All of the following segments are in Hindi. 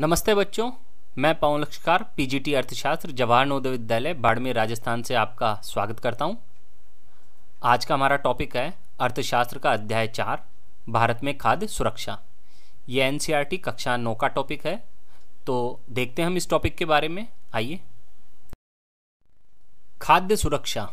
नमस्ते बच्चों मैं पवन लक्षकार पीजीटी अर्थशास्त्र जवाहर नवोदय विद्यालय बाड़मेर राजस्थान से आपका स्वागत करता हूं। आज का हमारा टॉपिक है अर्थशास्त्र का अध्याय चार भारत में खाद्य सुरक्षा ये एनसीईआरटी e कक्षा नौ का टॉपिक है तो देखते हैं हम इस टॉपिक के बारे में आइए खाद्य सुरक्षा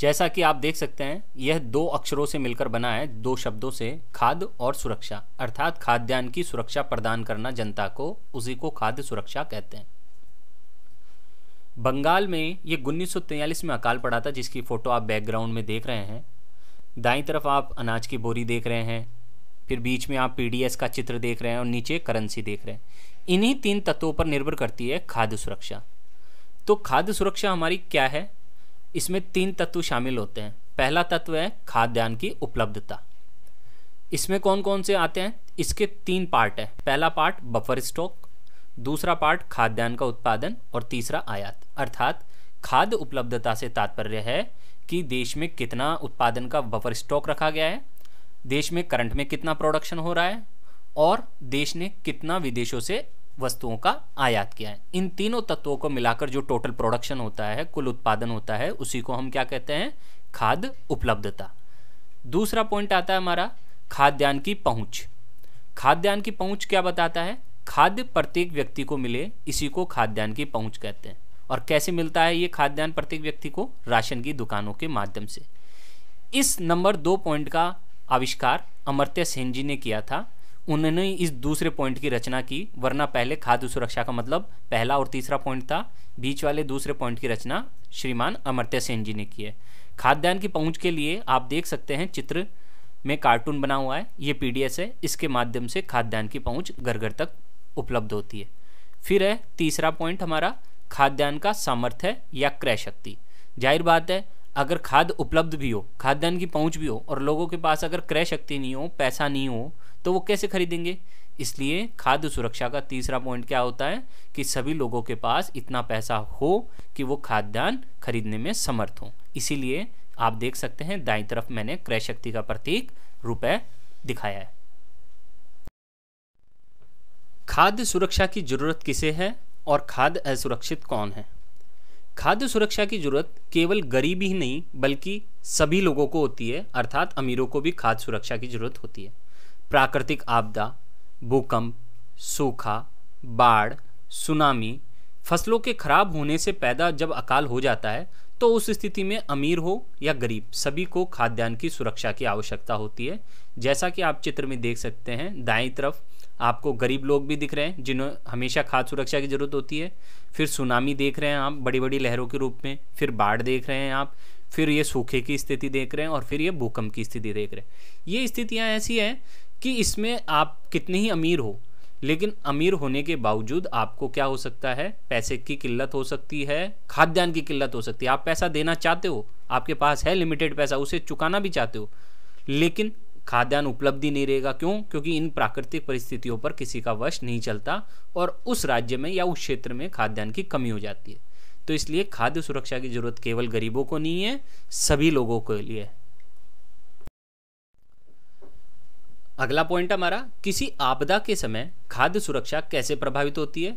जैसा कि आप देख सकते हैं यह दो अक्षरों से मिलकर बना है दो शब्दों से खाद्य और सुरक्षा अर्थात खाद्यान्न की सुरक्षा प्रदान करना जनता को उसी को खाद्य सुरक्षा कहते हैं बंगाल में ये उन्नीस में अकाल पड़ा था जिसकी फ़ोटो आप बैकग्राउंड में देख रहे हैं दाई तरफ आप अनाज की बोरी देख रहे हैं फिर बीच में आप पीडीएस का चित्र देख रहे हैं और नीचे करेंसी देख रहे हैं इन्हीं तीन तत्वों पर निर्भर करती है खाद्य सुरक्षा तो खाद्य सुरक्षा हमारी क्या है इसमें तीन तत्व शामिल होते हैं पहला तत्व है खाद्यान्न की उपलब्धता इसमें कौन कौन से आते हैं इसके तीन पार्ट हैं पहला पार्ट बफर स्टॉक दूसरा पार्ट खाद्यान्न का उत्पादन और तीसरा आयात अर्थात खाद्य उपलब्धता से तात्पर्य है कि देश में कितना उत्पादन का बफर स्टॉक रखा गया है देश में करंट में कितना प्रोडक्शन हो रहा है और देश ने कितना विदेशों से वस्तुओं का आयात किया है इन तीनों तत्वों को मिलाकर जो टोटल प्रोडक्शन होता है कुल उत्पादन होता है उसी को हम क्या कहते हैं खाद्य उपलब्धता दूसरा पॉइंट आता है हमारा खाद्यान्न की पहुँच खाद्यान्न की पहुँच क्या बताता है खाद्य प्रत्येक व्यक्ति को मिले इसी को खाद्यान्न की पहुँच कहते हैं और कैसे मिलता है ये खाद्यान्न प्रत्येक व्यक्ति को राशन की दुकानों के माध्यम से इस नंबर दो पॉइंट का आविष्कार अमर्त्य सेन जी ने किया था उन्होंने इस दूसरे पॉइंट की रचना की वरना पहले खाद्य सुरक्षा का मतलब पहला और तीसरा पॉइंट था बीच वाले दूसरे पॉइंट की रचना श्रीमान अमरत्य सेन जी ने की है खाद्यान्न की पहुंच के लिए आप देख सकते हैं चित्र में कार्टून बना हुआ है ये पी है इसके माध्यम से खाद्यान्न की पहुँच घर घर तक उपलब्ध होती है फिर है तीसरा पॉइंट हमारा खाद्यान्न का सामर्थ्य या क्रय शक्ति जाहिर बात है अगर खाद उपलब्ध भी हो खाद्यान्न की पहुंच भी हो और लोगों के पास अगर क्रय शक्ति नहीं हो पैसा नहीं हो तो वो कैसे खरीदेंगे इसलिए खाद्य सुरक्षा का तीसरा पॉइंट क्या होता है कि सभी लोगों के पास इतना पैसा हो कि वो खाद्यान्न खरीदने में समर्थ हो इसीलिए आप देख सकते हैं दाई तरफ मैंने क्रय शक्ति का प्रतीक रुपए दिखाया है खाद्य सुरक्षा की जरूरत किसे है और खाद्य असुरक्षित कौन है खाद्य सुरक्षा की जरूरत केवल गरीब ही नहीं बल्कि सभी लोगों को होती है अर्थात अमीरों को भी खाद्य सुरक्षा की जरूरत होती है प्राकृतिक आपदा भूकंप सूखा बाढ़ सुनामी फसलों के खराब होने से पैदा जब अकाल हो जाता है तो उस स्थिति में अमीर हो या गरीब सभी को खाद्यान्न की सुरक्षा की आवश्यकता होती है जैसा कि आप चित्र में देख सकते हैं दाएं तरफ आपको गरीब लोग भी दिख रहे हैं जिन्हें हमेशा खाद्य सुरक्षा की ज़रूरत होती है फिर सुनामी देख रहे हैं आप बड़ी बड़ी लहरों के रूप में फिर बाढ़ देख रहे हैं आप फिर ये सूखे की स्थिति देख रहे हैं और फिर ये भूकंप की स्थिति देख रहे हैं ये स्थितियाँ ऐसी हैं कि इसमें आप कितने ही अमीर हो लेकिन अमीर होने के बावजूद आपको क्या हो सकता है पैसे की किल्लत हो सकती है खाद्यान्न की किल्लत हो सकती है आप पैसा देना चाहते हो आपके पास है लिमिटेड पैसा उसे चुकाना भी चाहते हो लेकिन खाद्यान्न उपलब्धि नहीं रहेगा क्यों क्योंकि इन प्राकृतिक परिस्थितियों पर किसी का वश नहीं चलता और उस राज्य में या उस क्षेत्र में खाद्यान्न की कमी हो जाती है तो इसलिए खाद्य सुरक्षा की जरूरत केवल गरीबों को नहीं है सभी लोगों के लिए है अगला पॉइंट हमारा किसी आपदा के समय खाद्य सुरक्षा कैसे प्रभावित होती है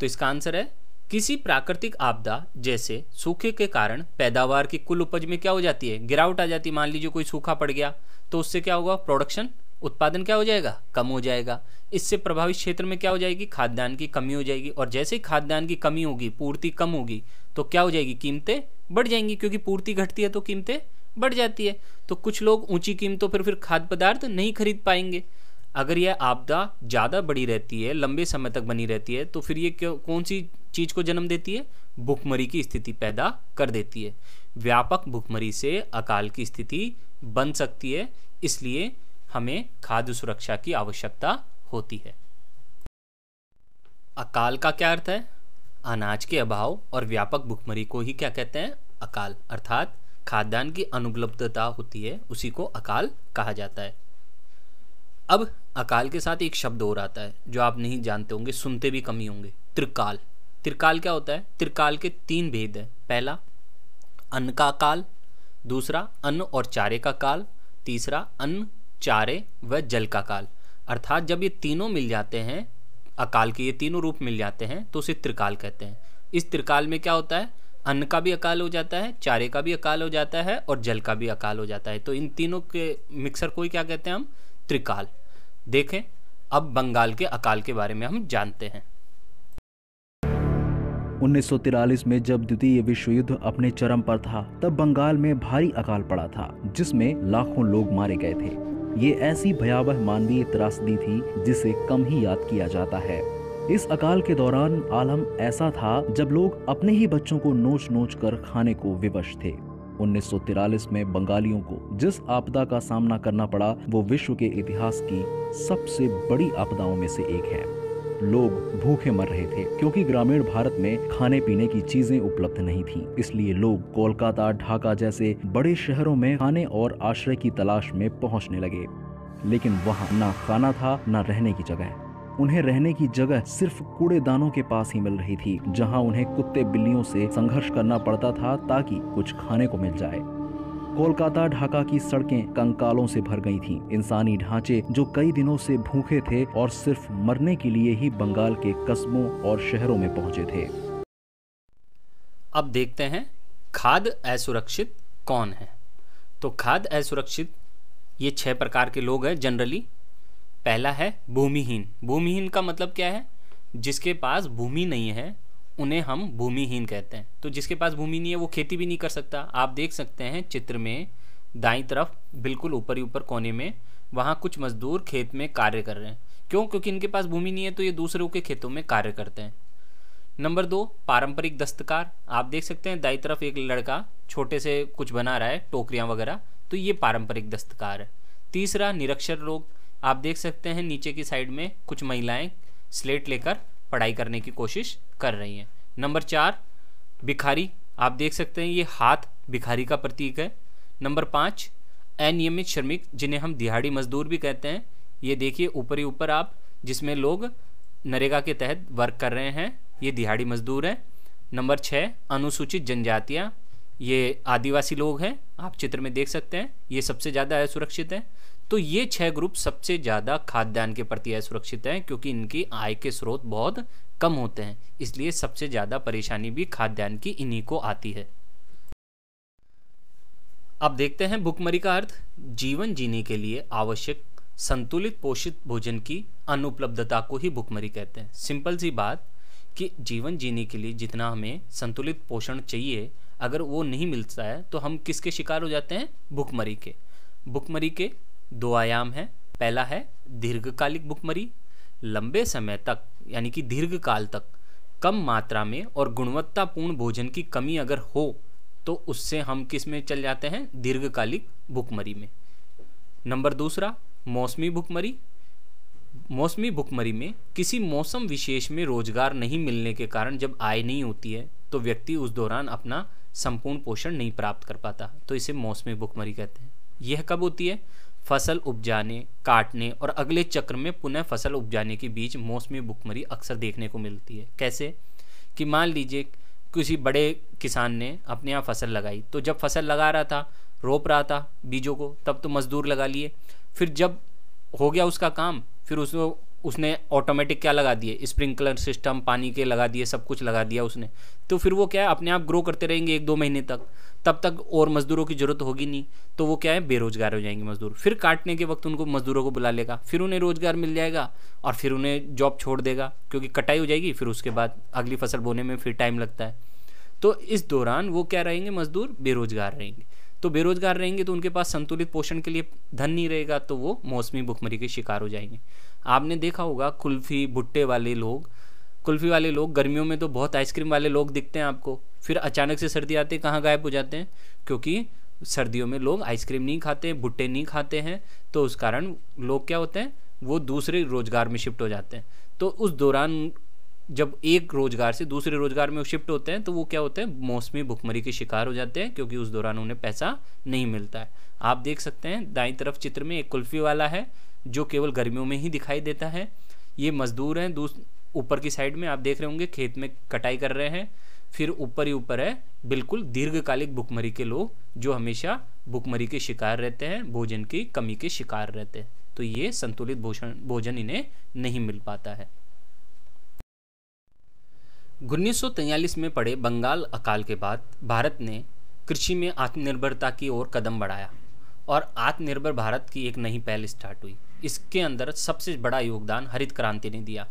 तो इसका आंसर है किसी प्राकृतिक आपदा जैसे सूखे के कारण पैदावार की कुल उपज में क्या हो जाती है गिरावट आ जाती है मान लीजिए कोई सूखा पड़ गया तो उससे क्या होगा प्रोडक्शन उत्पादन क्या हो जाएगा कम हो जाएगा इससे प्रभावित क्षेत्र में क्या हो जाएगी खाद्यान्न की कमी हो जाएगी और जैसे ही खाद्यान्न की कमी होगी पूर्ति कम होगी तो क्या हो जाएगी कीमतें बढ़ जाएंगी क्योंकि पूर्ति घटती है तो कीमतें बढ़ जाती है तो कुछ लोग ऊंची कीमतों पर फिर खाद्य पदार्थ नहीं खरीद पाएंगे अगर यह आपदा ज़्यादा बड़ी रहती है लंबे समय तक बनी रहती है तो फिर ये क्यों कौन सी चीज़ को जन्म देती है भुखमरी की स्थिति पैदा कर देती है व्यापक भुखमरी से अकाल की स्थिति बन सकती है इसलिए हमें खाद्य सुरक्षा की आवश्यकता होती है अकाल का क्या अर्थ है अनाज के अभाव और व्यापक भुखमरी को ही क्या कहते हैं अकाल अर्थात खाद्यान्न की अनुपलब्धता होती है उसी को अकाल कहा जाता है अब अकाल के साथ एक शब्द और आता है जो आप नहीं जानते होंगे सुनते भी कम ही होंगे त्रिकाल त्रिकाल क्या होता है त्रिकाल के तीन भेद हैं पहला अन्न का काल दूसरा अन्न और चारे का काल तीसरा अन्न चारे व जल का काल अर्थात जब ये तीनों मिल जाते हैं अकाल के ये तीनों रूप मिल जाते हैं तो उसे त्रिकाल कहते हैं इस त्रिकाल में क्या होता है अन्न का भी अकाल हो जाता है चारे का भी अकाल हो जाता है और जल का भी अकाल हो जाता है तो इन तीनों के मिक्सर को ही क्या कहते हैं हम त्रिकाल देखें अब बंगाल के अकाल के बारे में हम जानते हैं 1943 में जब द्वितीय विश्व युद्ध अपने चरम पर था तब बंगाल में भारी अकाल पड़ा था जिसमें लाखों लोग मारे गए थे ये ऐसी भयावह मानवीय त्रासदी थी जिसे कम ही याद किया जाता है इस अकाल के दौरान आलम ऐसा था जब लोग अपने ही बच्चों को नोच नोच कर खाने को विवश थे उन्नीस में बंगालियों को जिस आपदा का सामना करना पड़ा वो विश्व के इतिहास की सबसे बड़ी आपदाओं में से एक है लोग भूखे मर रहे थे क्योंकि ग्रामीण भारत में खाने पीने की चीजें उपलब्ध नहीं थीं। इसलिए लोग कोलकाता ढाका जैसे बड़े शहरों में खाने और आश्रय की तलाश में पहुंचने लगे लेकिन वहां ना खाना था ना रहने की जगह उन्हें रहने की जगह सिर्फ कूड़ेदानों के पास ही मिल रही थी जहां उन्हें कुत्ते बिल्लियों से संघर्ष करना पड़ता था ताकि कुछ खाने को मिल जाए कोलकाता ढाका की सड़कें कंकालों से भर गई थीं। इंसानी ढांचे जो कई दिनों से भूखे थे और सिर्फ मरने के लिए ही बंगाल के कस्बों और शहरों में पहुंचे थे अब देखते हैं खाद असुरक्षित कौन है तो खाद असुरक्षित ये छह प्रकार के लोग हैं जनरली पहला है भूमिहीन भूमिहीन का मतलब क्या है जिसके पास भूमि नहीं है उन्हें हम भूमिहीन कहते हैं तो जिसके पास भूमि नहीं है वो खेती भी नहीं कर सकता आप देख सकते हैं चित्र में दाई तरफ बिल्कुल ऊपर ही ऊपर कोने में वहाँ कुछ मजदूर खेत में कार्य कर रहे हैं क्यों क्योंकि इनके पास भूमि नहीं है तो ये दूसरों के खेतों में कार्य करते हैं नंबर दो पारंपरिक दस्तकार आप देख सकते हैं दाई तरफ एक लड़का छोटे से कुछ बना रहा है टोकरियाँ वगैरह तो ये पारंपरिक दस्तकार है तीसरा निरक्षर लोग आप देख सकते हैं नीचे की साइड में कुछ महिलाएं स्लेट लेकर पढ़ाई करने की कोशिश कर रही हैं नंबर चार भिखारी आप देख सकते हैं ये हाथ भिखारी का प्रतीक है नंबर पाँच अनियमित श्रमिक जिन्हें हम दिहाड़ी मजदूर भी कहते हैं ये देखिए ऊपर ही ऊपर आप जिसमें लोग नरेगा के तहत वर्क कर रहे हैं ये दिहाड़ी मजदूर हैं नंबर छः अनुसूचित जनजातियाँ ये आदिवासी लोग हैं आप चित्र में देख सकते हैं ये सबसे ज़्यादा असुरक्षित हैं तो ये छह ग्रुप सबसे ज़्यादा खाद्यान्न के प्रति असुरक्षित हैं क्योंकि इनकी आय के स्रोत बहुत कम होते हैं इसलिए सबसे ज़्यादा परेशानी भी खाद्यान्न की इन्हीं को आती है अब देखते हैं भुखमरी का अर्थ जीवन जीने के लिए आवश्यक संतुलित पोषित भोजन की अनुपलब्धता को ही भुखमरी कहते हैं सिंपल सी बात कि जीवन जीने के लिए जितना हमें संतुलित पोषण चाहिए अगर वो नहीं मिलता है तो हम किसके शिकार हो जाते हैं भुखमरी के भुखमरी के दो आयाम हैं पहला है दीर्घकालिक भुखमरी लंबे समय तक यानी कि दीर्घकाल तक कम मात्रा में और गुणवत्तापूर्ण भोजन की कमी अगर हो तो उससे हम किस में चल जाते हैं दीर्घकालिक भुखमरी में नंबर दूसरा मौसमी भुखमरी मौसमी भुखमरी में किसी मौसम विशेष में रोजगार नहीं मिलने के कारण जब आय नहीं होती है तो व्यक्ति उस दौरान अपना संपूर्ण पोषण नहीं प्राप्त कर पाता तो इसे मौसमी भुखमरी कहते हैं यह कब होती है फसल उपजाने काटने और अगले चक्र में पुनः फसल उपजाने के बीच मौसमी भुखमरी अक्सर देखने को मिलती है कैसे कि मान लीजिए किसी बड़े किसान ने अपने यहाँ फसल लगाई तो जब फसल लगा रहा था रोप रहा था बीजों को तब तो मज़दूर लगा लिए फिर जब हो गया उसका काम फिर उसको उसने ऑटोमेटिक क्या लगा दिए स्प्रिंकलर सिस्टम पानी के लगा दिए सब कुछ लगा दिया उसने तो फिर वो क्या है अपने आप ग्रो करते रहेंगे एक दो महीने तक तब तक और मज़दूरों की ज़रूरत होगी नहीं तो वो क्या है बेरोज़गार हो जाएंगे मज़दूर फिर काटने के वक्त उनको मज़दूरों को बुला लेगा फिर उन्हें रोज़गार मिल जाएगा और फिर उन्हें जॉब छोड़ देगा क्योंकि कटाई हो जाएगी फिर उसके बाद अगली फसल बोने में फिर टाइम लगता है तो इस दौरान वो क्या रहेंगे मज़दूर बेरोज़गार रहेंगे तो बेरोजगार रहेंगे तो उनके पास संतुलित पोषण के लिए धन नहीं रहेगा तो वो मौसमी भुखमरी के शिकार हो जाएंगे आपने देखा होगा कुल्फ़ी भुट्टे वाले लोग कुल्फ़ी वाले लोग गर्मियों में तो बहुत आइसक्रीम वाले लोग दिखते हैं आपको फिर अचानक से सर्दी आती है कहाँ गायब हो जाते हैं क्योंकि सर्दियों में लोग आइसक्रीम नहीं खाते भुट्टे नहीं खाते हैं तो उस कारण लोग क्या होते हैं वो दूसरे रोज़गार में शिफ्ट हो जाते हैं तो उस दौरान जब एक रोज़गार से दूसरे रोज़गार में शिफ्ट होते हैं तो वो क्या होते हैं मौसमी भुखमरी के शिकार हो जाते हैं क्योंकि उस दौरान उन्हें पैसा नहीं मिलता है आप देख सकते हैं दाई तरफ चित्र में एक कुल्फ़ी वाला है जो केवल गर्मियों में ही दिखाई देता है ये मज़दूर हैं दूस ऊपर की साइड में आप देख रहे होंगे खेत में कटाई कर रहे हैं फिर ऊपर ही ऊपर है बिल्कुल दीर्घकालिक भुखमरी के लोग जो हमेशा भुखमरी के शिकार रहते हैं भोजन की कमी के शिकार रहते हैं तो ये संतुलित भोजन भोजन इन्हें नहीं मिल पाता है 1943 में पड़े बंगाल अकाल के बाद भारत ने कृषि में आत्मनिर्भरता की ओर कदम बढ़ाया और आत्मनिर्भर भारत की एक नई पहल स्टार्ट हुई इसके अंदर सबसे बड़ा योगदान हरित क्रांति ने दिया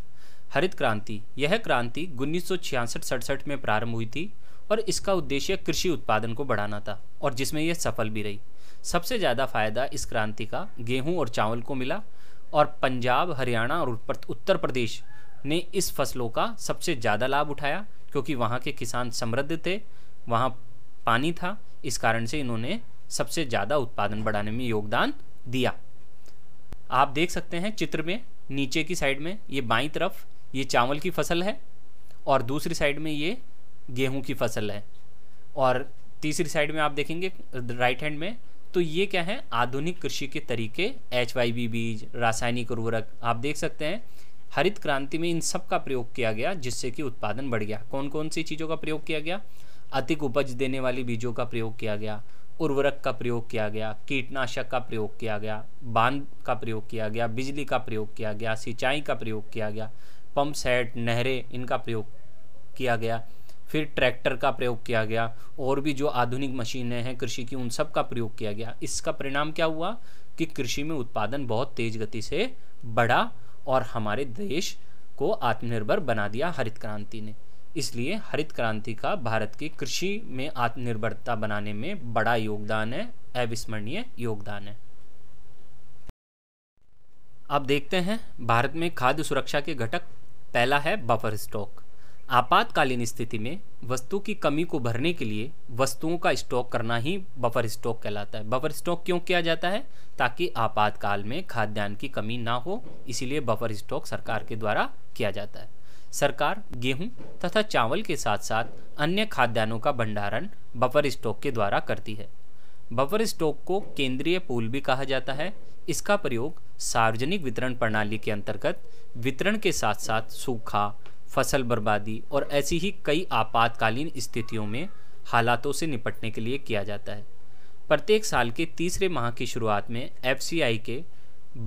हरित क्रांति यह क्रांति उन्नीस सौ छियासठ में प्रारंभ हुई थी और इसका उद्देश्य कृषि उत्पादन को बढ़ाना था और जिसमें यह सफल भी रही सबसे ज़्यादा फायदा इस क्रांति का गेहूं और चावल को मिला और पंजाब हरियाणा और उत्तर प्रदेश ने इस फसलों का सबसे ज़्यादा लाभ उठाया क्योंकि वहाँ के किसान समृद्ध थे वहाँ पानी था इस कारण से इन्होंने सबसे ज़्यादा उत्पादन बढ़ाने में योगदान दिया आप देख सकते हैं चित्र में नीचे की साइड में ये बाई तरफ ये चावल की फसल है और दूसरी साइड में ये गेहूं की फसल है और तीसरी साइड में आप देखेंगे राइट हैंड में तो ये क्या है आधुनिक कृषि के तरीके एच बीज रासायनिक उर्वरक आप देख सकते हैं हरित क्रांति में इन सब का प्रयोग किया गया जिससे कि उत्पादन बढ़ गया कौन कौन सी चीज़ों का प्रयोग किया गया अधिक उपज देने वाली बीजों का प्रयोग किया गया उर्वरक का प्रयोग किया गया कीटनाशक का प्रयोग किया गया बांध का प्रयोग किया गया बिजली का प्रयोग किया गया सिंचाई का प्रयोग किया गया पंप सेट नहरें इनका प्रयोग किया गया फिर ट्रैक्टर का प्रयोग किया गया और भी जो आधुनिक मशीनें हैं कृषि की उन सब का प्रयोग किया गया इसका परिणाम क्या हुआ कि कृषि में उत्पादन बहुत तेज़ गति से बढ़ा और हमारे देश को आत्मनिर्भर बना दिया हरित क्रांति ने इसलिए हरित क्रांति का भारत की कृषि में आत्मनिर्भरता बनाने में बड़ा योगदान है अविस्मरणीय योगदान है अब देखते हैं भारत में खाद्य सुरक्षा के घटक पहला है बफर स्टॉक आपातकालीन स्थिति में वस्तु की कमी को भरने के लिए वस्तुओं का स्टॉक करना ही बफर स्टॉक कहलाता है बफर स्टॉक क्यों किया जाता है ताकि आपातकाल में खाद्यान्न की कमी ना हो इसीलिए बफर स्टॉक सरकार के द्वारा किया जाता है सरकार गेहूं तथा चावल के साथ साथ अन्य खाद्यान्नों का भंडारण बफर स्टॉक के द्वारा करती है बफर स्टॉक को केंद्रीय पूल भी कहा जाता है इसका प्रयोग सार्वजनिक वितरण प्रणाली के अंतर्गत वितरण के साथ साथ सूखा फसल बर्बादी और ऐसी ही कई आपातकालीन स्थितियों में हालातों से निपटने के लिए किया जाता है प्रत्येक साल के तीसरे माह की शुरुआत में एफ के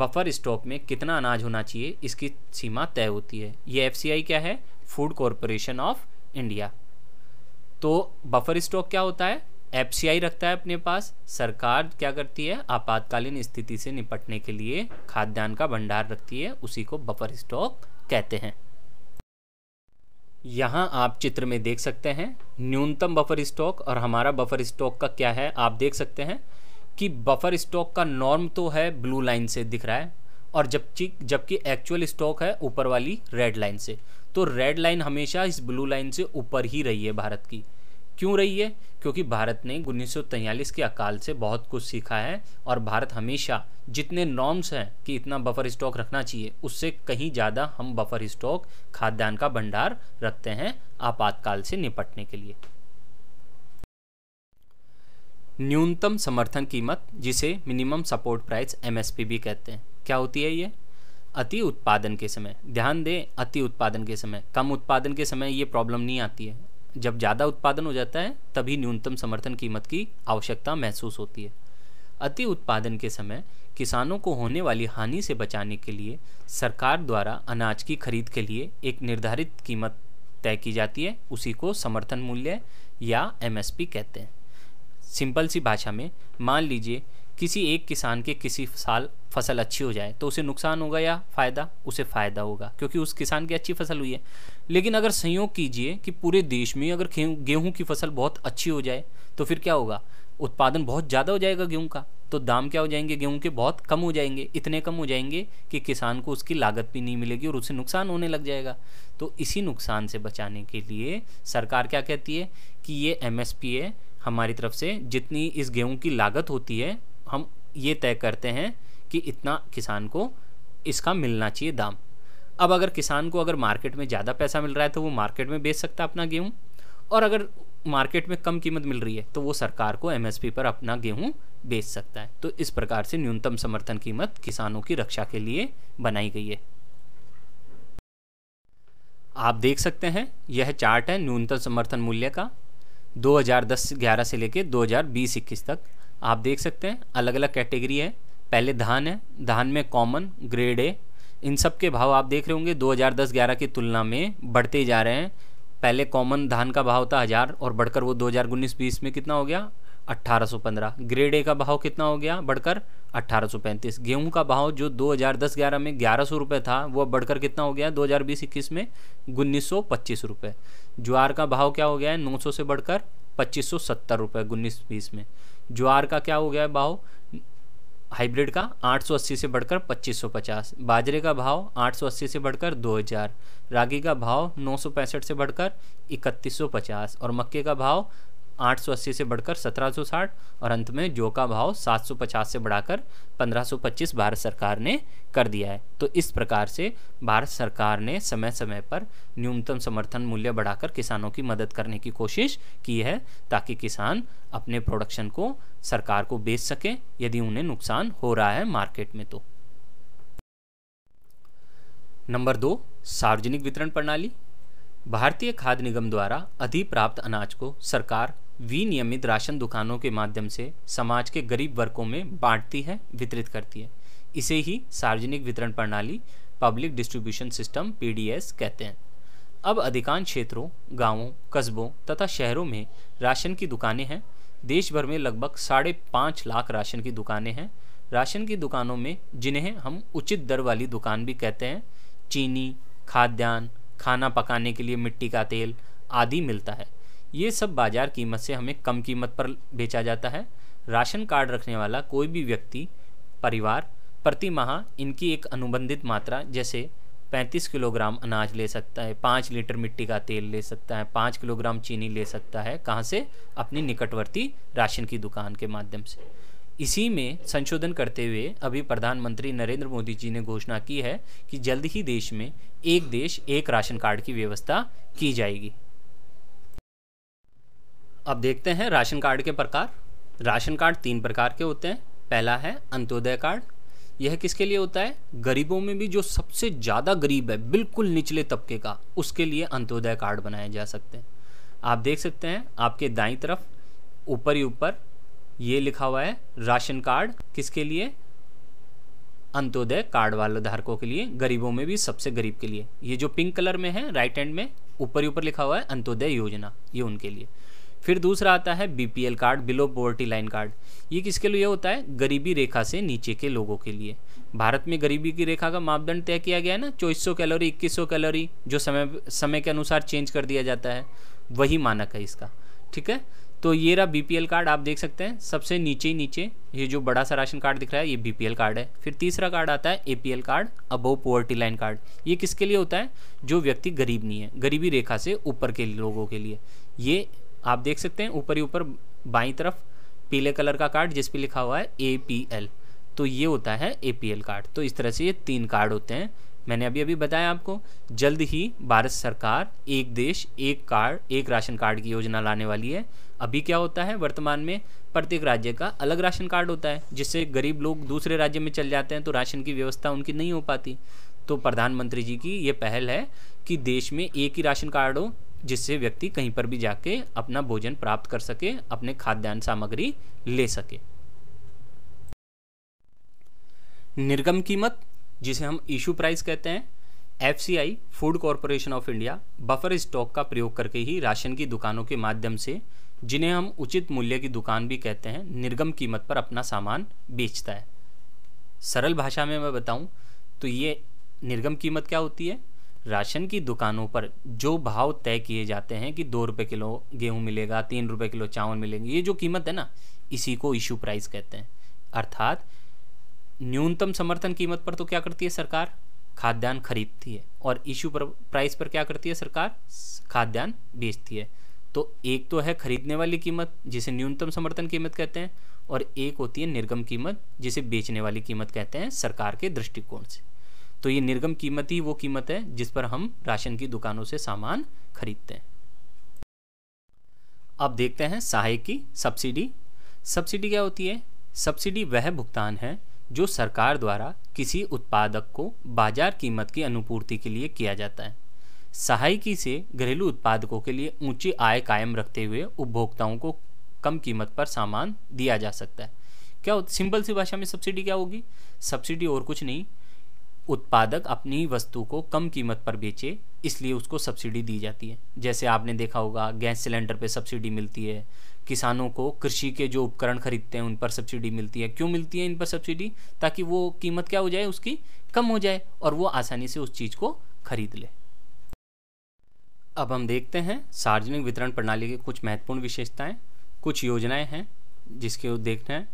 बफर स्टॉक में कितना अनाज होना चाहिए इसकी सीमा तय होती है ये एफ क्या है फूड कॉरपोरेशन ऑफ इंडिया तो बफर स्टॉक क्या होता है एफ रखता है अपने पास सरकार क्या करती है आपातकालीन स्थिति से निपटने के लिए खाद्यान्न का भंडार रखती है उसी को बफर स्टॉक कहते हैं यहाँ आप चित्र में देख सकते हैं न्यूनतम बफर स्टॉक और हमारा बफर स्टॉक का क्या है आप देख सकते हैं कि बफर स्टॉक का नॉर्म तो है ब्लू लाइन से दिख रहा है और जब जबकि एक्चुअल स्टॉक है ऊपर वाली रेड लाइन से तो रेड लाइन हमेशा इस ब्लू लाइन से ऊपर ही रही है भारत की क्यों रही है क्योंकि भारत ने उन्नीस के अकाल से बहुत कुछ सीखा है और भारत हमेशा जितने नॉर्म्स हैं कि इतना बफर स्टॉक रखना चाहिए उससे कहीं ज़्यादा हम बफर स्टॉक खाद्यान्न का भंडार रखते हैं आपातकाल से निपटने के लिए न्यूनतम समर्थन कीमत जिसे मिनिमम सपोर्ट प्राइस एमएसपी भी कहते हैं क्या होती है ये अति उत्पादन के समय ध्यान दें अति उत्पादन के समय कम उत्पादन के समय ये प्रॉब्लम नहीं आती है जब ज़्यादा उत्पादन हो जाता है तभी न्यूनतम समर्थन कीमत की आवश्यकता महसूस होती है अति उत्पादन के समय किसानों को होने वाली हानि से बचाने के लिए सरकार द्वारा अनाज की खरीद के लिए एक निर्धारित कीमत तय की जाती है उसी को समर्थन मूल्य या एमएसपी कहते हैं सिंपल सी भाषा में मान लीजिए किसी एक किसान के किसी साल फसल अच्छी हो जाए तो उसे नुकसान होगा या फ़ायदा उसे फ़ायदा होगा क्योंकि उस किसान की अच्छी फसल हुई है लेकिन अगर संयोग कीजिए कि पूरे देश में अगर गेहूँ की फसल बहुत अच्छी हो जाए तो फिर क्या होगा उत्पादन बहुत ज़्यादा हो जाएगा गेहूँ का तो दाम क्या हो जाएंगे गेहूँ के बहुत कम हो जाएंगे इतने कम हो जाएंगे कि किसान को उसकी लागत भी नहीं मिलेगी और उसे नुकसान होने लग जाएगा तो इसी नुकसान से बचाने के लिए सरकार क्या कहती है कि ये एम है हमारी तरफ से जितनी इस गेहूँ की लागत होती है हम ये तय करते हैं कि इतना किसान को इसका मिलना चाहिए दाम अब अगर किसान को अगर मार्केट में ज़्यादा पैसा मिल रहा है तो वो मार्केट में बेच सकता है अपना गेहूँ और अगर मार्केट में कम कीमत मिल रही है तो वो सरकार को एमएसपी पर अपना गेहूँ बेच सकता है तो इस प्रकार से न्यूनतम समर्थन कीमत किसानों की रक्षा के लिए बनाई गई है आप देख सकते हैं यह चार्ट है न्यूनतम समर्थन मूल्य का 2010-11 से लेकर 2020-21 तक आप देख सकते हैं अलग अलग कैटेगरी है पहले धान है धान में कॉमन ग्रेड ए इन सब के भाव आप देख रहे होंगे 2010-11 की तुलना में बढ़ते जा रहे हैं पहले कॉमन धान का भाव था हज़ार और बढ़कर वो 2019-20 में कितना हो गया 1815 ग्रेड ए का भाव कितना हो गया बढ़कर 1835 गेहूं का भाव जो 2010-11 में ग्यारह सौ रुपये था वो बढ़कर कितना हो गया 2020-21 में उन्नीस सौ पच्चीस रुपये ज्वार का भाव क्या हो गया है नौ से बढ़कर पच्चीस सौ सत्तर रुपये उन्नीस बीस में ज्वार का क्या हो गया है भाव हाइब्रिड का 880 से बढ़कर 2550 बाजरे का भाव 880 से बढ़कर 2000 रागी का भाव नौ से बढ़कर इकतीस और मक्के का भाव 880 से बढ़कर 1760 और अंत में जो का भाव 750 से बढ़ाकर 1525 भारत सरकार ने कर दिया है तो इस प्रकार से भारत सरकार ने समय समय पर न्यूनतम समर्थन मूल्य बढ़ाकर किसानों की मदद करने की कोशिश की है ताकि किसान अपने प्रोडक्शन को सरकार को बेच सकें यदि उन्हें नुकसान हो रहा है मार्केट में तो नंबर दो सार्वजनिक वितरण प्रणाली भारतीय खाद्य निगम द्वारा अधिप्राप्त अनाज को सरकार विनियमित राशन दुकानों के माध्यम से समाज के गरीब वर्गों में बांटती है वितरित करती है इसे ही सार्वजनिक वितरण प्रणाली पब्लिक डिस्ट्रीब्यूशन सिस्टम पी कहते हैं अब अधिकांश क्षेत्रों गांवों, कस्बों तथा शहरों में राशन की दुकानें हैं देश भर में लगभग साढ़े पाँच लाख राशन की दुकानें हैं राशन की दुकानों में जिन्हें हम उचित दर वाली दुकान भी कहते हैं चीनी खाद्यान्न खाना पकाने के लिए मिट्टी का तेल आदि मिलता है ये सब बाजार कीमत से हमें कम कीमत पर बेचा जाता है राशन कार्ड रखने वाला कोई भी व्यक्ति परिवार प्रति माह इनकी एक अनुबंधित मात्रा जैसे 35 किलोग्राम अनाज ले सकता है पाँच लीटर मिट्टी का तेल ले सकता है पाँच किलोग्राम चीनी ले सकता है कहाँ से अपनी निकटवर्ती राशन की दुकान के माध्यम से इसी में संशोधन करते हुए अभी प्रधानमंत्री नरेंद्र मोदी जी ने घोषणा की है कि जल्द ही देश में एक देश एक राशन कार्ड की व्यवस्था की जाएगी अब देखते हैं राशन कार्ड के प्रकार राशन कार्ड तीन प्रकार के होते हैं पहला है अंत्योदय कार्ड यह किसके लिए होता है गरीबों में भी जो सबसे ज़्यादा गरीब है बिल्कुल निचले तबके का उसके लिए अंत्योदय कार्ड बनाए जा सकते हैं आप देख सकते हैं आपके दाई तरफ ऊपर ही ऊपर ये लिखा हुआ है राशन कार्ड किसके लिए अंत्योदय कार्ड वाले धारकों के लिए गरीबों में भी सबसे गरीब के लिए ये जो पिंक कलर में है राइट एंड में ऊपर ही ऊपर लिखा हुआ है अंत्योदय योजना ये उनके लिए फिर दूसरा आता है B card below poverty line card ये किसके लिए होता है गरीबी रेखा से नीचे के लोगों के लिए भारत में गरीबी की रेखा का मापदंड तय किया गया है ना चौबीस सौ कैलोरी इक्कीस सौ कैलोरी जो समय समय के अनुसार चेंज कर दिया जाता है वही मानक है इसका ठीक है तो ये रहा बी कार्ड आप देख सकते हैं सबसे नीचे ही नीचे ये जो बड़ा सा राशन कार्ड दिख रहा है ये बी कार्ड है फिर तीसरा कार्ड आता है A card above poverty line card ये किसके लिए होता है जो व्यक्ति गरीब नहीं है गरीबी रेखा से ऊपर के लोगों के लिए ये आप देख सकते हैं ऊपर ही ऊपर बाई तरफ पीले कलर का कार्ड जिस लिखा हुआ है ए पी एल तो ये होता है ए पी एल कार्ड तो इस तरह से ये तीन कार्ड होते हैं मैंने अभी अभी बताया आपको जल्द ही भारत सरकार एक देश एक कार्ड एक राशन कार्ड की योजना लाने वाली है अभी क्या होता है वर्तमान में प्रत्येक राज्य का अलग राशन कार्ड होता है जिससे गरीब लोग दूसरे राज्य में चल जाते हैं तो राशन की व्यवस्था उनकी नहीं हो पाती तो प्रधानमंत्री जी की ये पहल है कि देश में एक ही राशन कार्ड हो जिससे व्यक्ति कहीं पर भी जाके अपना भोजन प्राप्त कर सके अपने खाद्यान्न सामग्री ले सके निर्गम कीमत जिसे हम इशू प्राइस कहते हैं F food corporation of India buffer stock का प्रयोग करके ही राशन की दुकानों के माध्यम से जिन्हें हम उचित मूल्य की दुकान भी कहते हैं निर्गम कीमत पर अपना सामान बेचता है सरल भाषा में मैं बताऊं तो ये निर्गम कीमत क्या होती है राशन की दुकानों पर जो भाव तय किए जाते हैं कि दो रुपये किलो गेहूँ मिलेगा तीन रुपये किलो चावल मिलेंगे ये जो कीमत है ना इसी को इशू प्राइस कहते हैं अर्थात न्यूनतम समर्थन कीमत पर तो क्या करती है सरकार खाद्यान्न खरीदती है और इशू पर प्राइस पर क्या करती है सरकार खाद्यान्न बेचती है तो एक तो है खरीदने वाली कीमत जिसे न्यूनतम समर्थन कीमत कहते हैं और एक होती है निर्गम कीमत जिसे बेचने वाली कीमत कहते हैं सरकार के दृष्टिकोण से तो ये निर्गम कीमत ही वो कीमत है जिस पर हम राशन की दुकानों से सामान खरीदते हैं अब देखते हैं सहायक की सब्सिडी सब्सिडी क्या होती है सब्सिडी वह भुगतान है जो सरकार द्वारा किसी उत्पादक को बाजार कीमत की अनुपूर्ति के लिए किया जाता है सहायकी से घरेलू उत्पादकों के लिए ऊंची आय कायम रखते हुए उपभोक्ताओं को कम कीमत पर सामान दिया जा सकता है क्या सिंपल सी भाषा में सब्सिडी क्या होगी सब्सिडी और कुछ नहीं उत्पादक अपनी वस्तु को कम कीमत पर बेचे इसलिए उसको सब्सिडी दी जाती है जैसे आपने देखा होगा गैस सिलेंडर पर सब्सिडी मिलती है किसानों को कृषि के जो उपकरण खरीदते हैं उन पर सब्सिडी मिलती है क्यों मिलती है इन पर सब्सिडी ताकि वो कीमत क्या हो जाए उसकी कम हो जाए और वो आसानी से उस चीज़ को खरीद ले अब हम देखते हैं सार्वजनिक वितरण प्रणाली के कुछ महत्वपूर्ण विशेषताएं कुछ योजनाएं हैं जिसके देखना है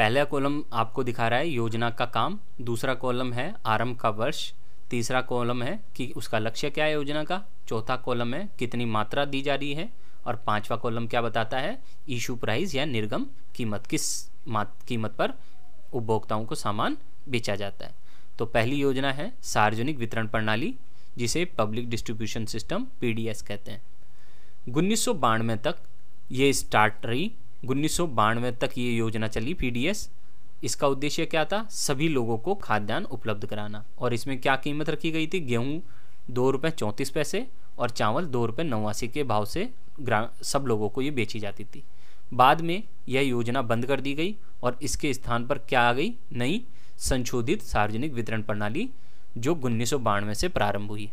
पहला कॉलम आपको दिखा रहा है योजना का काम दूसरा कॉलम है आरंभ का वर्ष तीसरा कॉलम है कि उसका लक्ष्य क्या है योजना का चौथा कॉलम है कितनी मात्रा दी जा रही है और पांचवा कॉलम क्या बताता है इशू प्राइस या निर्गम कीमत किस मात कीमत पर उपभोक्ताओं को सामान बेचा जाता है तो पहली योजना है सार्वजनिक वितरण प्रणाली जिसे पब्लिक डिस्ट्रीब्यूशन सिस्टम पी कहते हैं उन्नीस में तक ये स्टार्ट रही उन्नीस तक ये योजना चली पीडीएस इसका उद्देश्य क्या था सभी लोगों को खाद्यान्न उपलब्ध कराना और इसमें क्या कीमत रखी गई थी गेहूँ दो रुपये चौंतीस पैसे और चावल दो रुपये नवासी के भाव से सब लोगों को ये बेची जाती थी बाद में यह योजना बंद कर दी गई और इसके स्थान पर क्या आ गई नई संशोधित सार्वजनिक वितरण प्रणाली जो उन्नीस से प्रारंभ हुई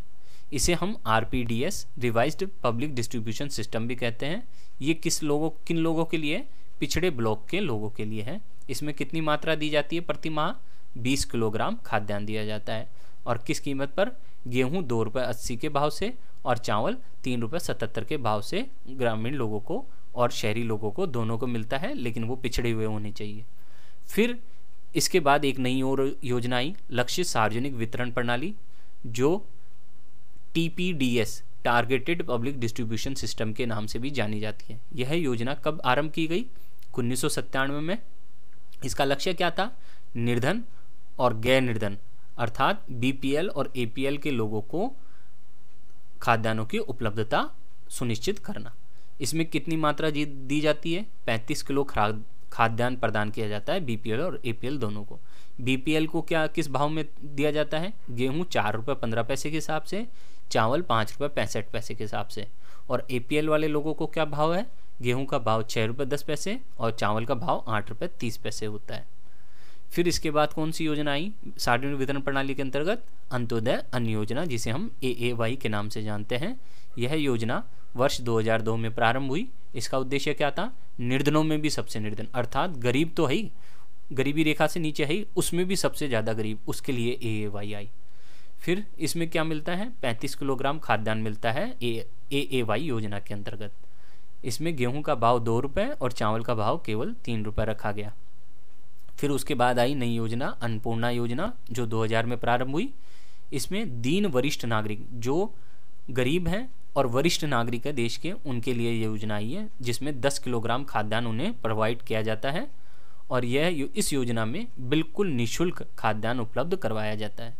इसे हम R revised public distribution system भी कहते हैं ये किस लोगों किन लोगों के लिए पिछड़े ब्लॉक के लोगों के लिए है इसमें कितनी मात्रा दी जाती है प्रति माह बीस किलोग्राम खाद्यान्न दिया जाता है और किस कीमत पर गेहूँ दो रुपये अस्सी के भाव से और चावल तीन रुपये सतहत्तर के भाव से ग्रामीण लोगों को और शहरी लोगों को दोनों को मिलता है लेकिन वो पिछड़े हुए होने चाहिए फिर इसके बाद एक नई और योजना आई लक्ष्य सार्वजनिक वितरण प्रणाली जो T targeted public distribution system के नाम से भी जानी जाती है यह योजना कब आरंभ की गई उन्नीस में इसका लक्ष्य क्या था निर्धन और गैर निर्धन अर्थात बीपीएल और एपीएल के लोगों को खाद्यान्नों की उपलब्धता सुनिश्चित करना इसमें कितनी मात्रा दी जाती है 35 किलो खाद्यान्न प्रदान किया जाता है बीपीएल और एपीएल दोनों को बीपीएल को क्या किस भाव में दिया जाता है गेहूँ चार रुपये पंद्रह पैसे के हिसाब से चावल पाँच रुपये पैंसठ पैसे के हिसाब से और ए वाले लोगों को क्या भाव है गेहूं का भाव छः रुपये दस पैसे और चावल का भाव आठ रुपये तीस पैसे होता है फिर इसके बाद कौन सी योजना आई सार्वजनिक वितरण प्रणाली के अंतर्गत अंत्योदय अन्य योजना जिसे हम ए ए वाई के नाम से जानते हैं यह योजना वर्ष 2002 में प्रारंभ हुई इसका उद्देश्य क्या था निर्धनों में भी सबसे निर्धन अर्थात गरीब तो है ही गरीबी रेखा से नीचे है उसमें भी सबसे ज़्यादा गरीब उसके लिए ए ए वाई आई फिर इसमें क्या मिलता है 35 किलोग्राम खाद्यान्न मिलता है ए ए ए वाई योजना के अंतर्गत इसमें गेहूं का भाव दो रुपये और चावल का भाव केवल तीन रुपये रखा गया फिर उसके बाद आई नई योजना अन्नपूर्णा योजना जो 2000 में प्रारंभ हुई इसमें दीन वरिष्ठ नागरिक जो गरीब हैं और वरिष्ठ नागरिक है देश के उनके लिए ये योजना आई है जिसमें 10 किलोग्राम खाद्यान्न उन्हें प्रोवाइड किया जाता है और यह इस योजना में बिल्कुल निःशुल्क खाद्यान्न उपलब्ध करवाया जाता है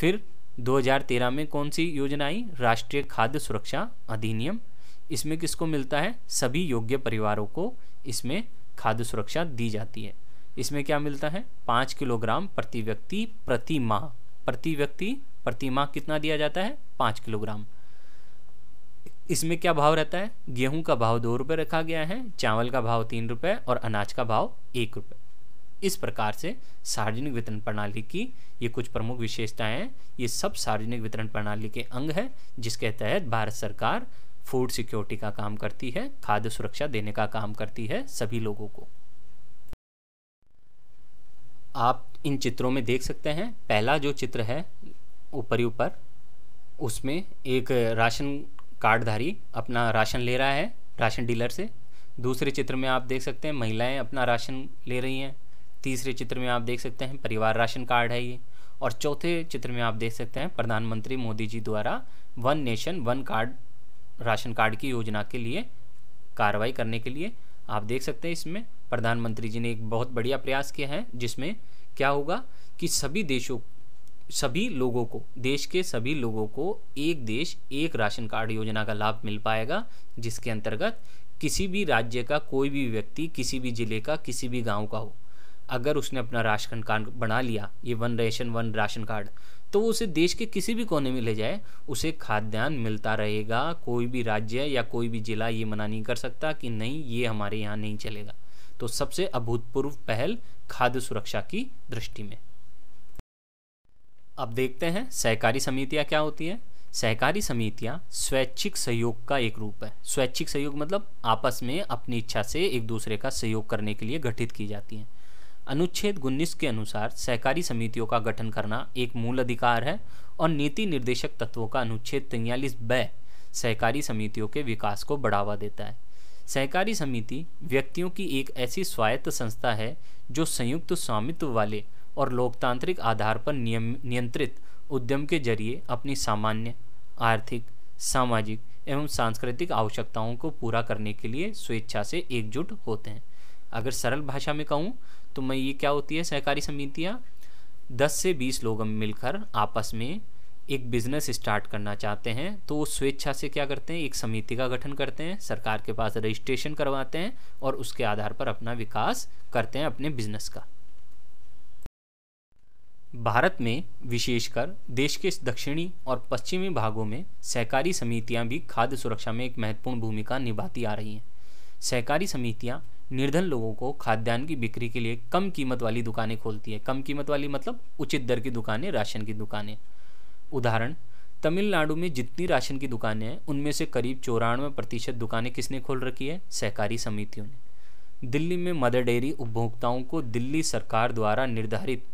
फिर 2013 में कौन सी योजना आई राष्ट्रीय खाद्य सुरक्षा अधिनियम इसमें किसको मिलता है सभी योग्य परिवारों को इसमें खाद्य सुरक्षा दी जाती है इसमें क्या मिलता है पाँच किलोग्राम प्रति व्यक्ति प्रति माह प्रति व्यक्ति प्रति माह कितना दिया जाता है पाँच किलोग्राम इसमें क्या भाव रहता है गेहूं का भाव दो रुपये रखा गया है चावल का भाव तीन रुपये और अनाज का भाव एक रुपये इस प्रकार से सार्वजनिक वितरण प्रणाली की ये कुछ प्रमुख विशेषताएं हैं ये सब सार्वजनिक वितरण प्रणाली के अंग है जिसके तहत भारत सरकार फूड सिक्योरिटी का काम करती है खाद्य सुरक्षा देने का काम करती है सभी लोगों को आप इन चित्रों में देख सकते हैं पहला जो चित्र है ऊपरी ऊपर उसमें एक राशन कार्डधारी अपना राशन ले रहा है राशन डीलर से दूसरे चित्र में आप देख सकते हैं महिलाएं अपना राशन ले रही हैं तीसरे चित्र में आप देख सकते हैं परिवार राशन कार्ड है ये और चौथे चित्र में आप देख सकते हैं प्रधानमंत्री मोदी जी द्वारा one nation one card ration card की योजना के लिए कार्रवाई करने के लिए आप देख सकते हैं इसमें प्रधानमंत्री जी ने एक बहुत बढ़िया प्रयास किया है जिसमें क्या होगा कि सभी देशों सभी लोगों को देश के सभी लोगों को एक देश एक राशन कार्ड योजना का लाभ मिल पाएगा जिसके अंतर्गत किसी भी राज्य का कोई भी व्यक्ति किसी भी ज़िले का किसी भी गांव का हो अगर उसने अपना राशन कार्ड बना लिया ये one ration one ration card तो वो उसे देश के किसी भी कोने में ले जाए उसे खाद्यान्न मिलता रहेगा कोई भी राज्य या कोई भी जिला ये मना नहीं कर सकता कि नहीं ये हमारे यहाँ नहीं चलेगा तो सबसे अभूतपूर्व पहल खाद्य सुरक्षा की दृष्टि में अब देखते हैं सहकारी समितियाँ क्या होती हैं सहकारी समितियाँ स्वैच्छिक सहयोग का एक रूप है स्वैच्छिक सहयोग मतलब आपस में अपनी इच्छा से एक दूसरे का सहयोग करने के लिए गठित की जाती हैं अनुच्छेद उन्नीस के अनुसार सहकारी समितियों का गठन करना एक मूल अधिकार है और नीति निर्देशक तत्वों का अनुच्छेद तैयलीस ब सहकारी समितियों के विकास को बढ़ावा देता है सहकारी समिति व्यक्तियों की एक ऐसी स्वायत्त संस्था है जो संयुक्त स्वामित्व वाले और लोकतांत्रिक आधार पर नियम नियंत्रित उद्यम के जरिए अपनी सामान्य आर्थिक सामाजिक एवं सांस्कृतिक आवश्यकताओं को पूरा करने के लिए स्वेच्छा से एकजुट होते हैं अगर सरल भाषा में कहूँ तो मैं ये क्या होती है सहकारी समितियाँ दस से बीस लोग मिलकर आपस में एक बिजनेस स्टार्ट करना चाहते हैं तो वो स्वेच्छा से क्या करते हैं एक समिति का गठन करते हैं सरकार के पास रजिस्ट्रेशन करवाते हैं और उसके आधार पर अपना विकास करते हैं अपने बिजनेस का भारत में विशेषकर देश के दक्षिणी और पश्चिमी भागों में सहकारी समितियां भी खाद्य सुरक्षा में एक महत्वपूर्ण भूमिका निभाती आ रही हैं सहकारी समितियां निर्धन लोगों को खाद्यान्न की बिक्री के लिए कम कीमत वाली दुकानें खोलती है कम कीमत वाली मतलब उचित दर की दुकानें राशन की दुकानें उदाहरण तमिलनाडु में जितनी राशन की दुकानें हैं उनमें से करीब चौरानवे प्रतिशत दुकानें किसने खोल रखी है सहकारी समितियों ने दिल्ली में मदर डेयरी उपभोक्ताओं को दिल्ली सरकार द्वारा निर्धारित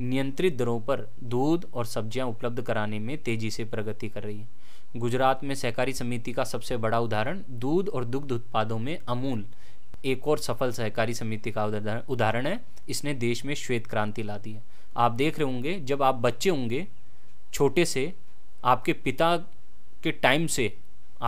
नियंत्रित दरों पर दूध और सब्जियां उपलब्ध कराने में तेजी से प्रगति कर रही है गुजरात में सहकारी समिति का सबसे बड़ा उदाहरण दूध और दुग्ध उत्पादों में अमूल एक और सफल सहकारी समिति का उदाहरण है इसने देश में श्वेत क्रांति ला दी है आप देख रहे होंगे जब आप बच्चे होंगे छोटे से आपके पिता के टाइम से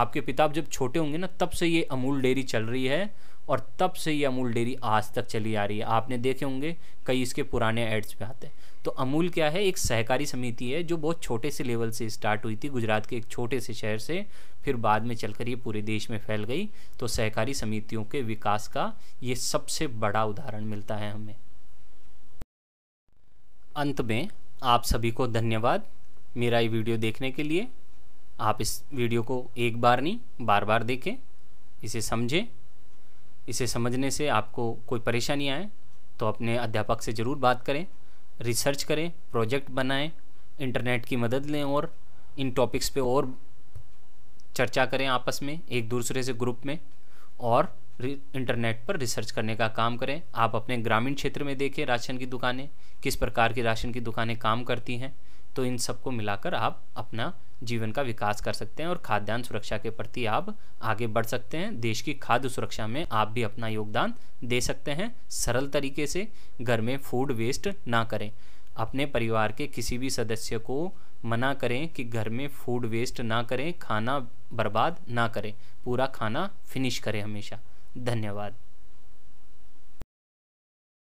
आपके पिता जब छोटे होंगे ना तब से ये अमूल डेयरी चल रही है और तब से ये अमूल डेयरी आज तक चली आ रही है आपने देखे होंगे कई इसके पुराने एड्स पे आते हैं तो अमूल क्या है एक सहकारी समिति है जो बहुत छोटे से लेवल से स्टार्ट हुई थी गुजरात के एक छोटे से शहर से फिर बाद में चलकर ये पूरे देश में फैल गई तो सहकारी समितियों के विकास का ये सबसे बड़ा उदाहरण मिलता है हमें अंत में आप सभी को धन्यवाद मेरा ये वीडियो देखने के लिए आप इस वीडियो को एक बार नहीं बार बार देखें इसे समझें इसे समझने से आपको कोई परेशानी आए तो अपने अध्यापक से ज़रूर बात करें रिसर्च करें प्रोजेक्ट बनाएं इंटरनेट की मदद लें और इन टॉपिक्स पे और चर्चा करें आपस में एक दूसरे से ग्रुप में और इंटरनेट पर रिसर्च करने का काम करें आप अपने ग्रामीण क्षेत्र में देखें राशन की दुकानें किस प्रकार की राशन की दुकानें काम करती हैं तो इन सबको मिलाकर आप अपना जीवन का विकास कर सकते हैं और खाद्यान्न सुरक्षा के प्रति आप आगे बढ़ सकते हैं देश की खाद्य सुरक्षा में आप भी अपना योगदान दे सकते हैं सरल तरीके से घर में फूड वेस्ट ना करें अपने परिवार के किसी भी सदस्य को मना करें कि घर में फूड वेस्ट ना करें खाना बर्बाद ना करें पूरा खाना फिनिश करें हमेशा धन्यवाद